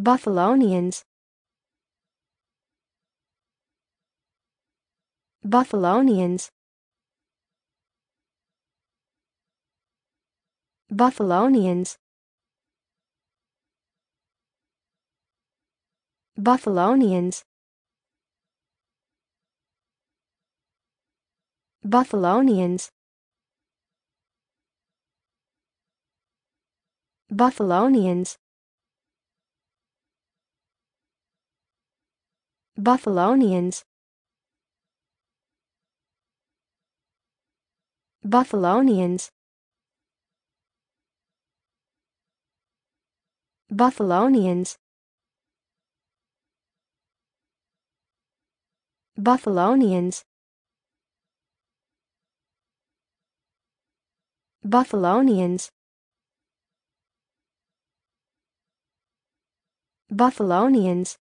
Buffalonians Buffalonians Buffalonians Buffalonians Buffalonians Buffalonians Buffalonians Buffalonians Buffalonians Buffalonians Buffalonians Buffalonians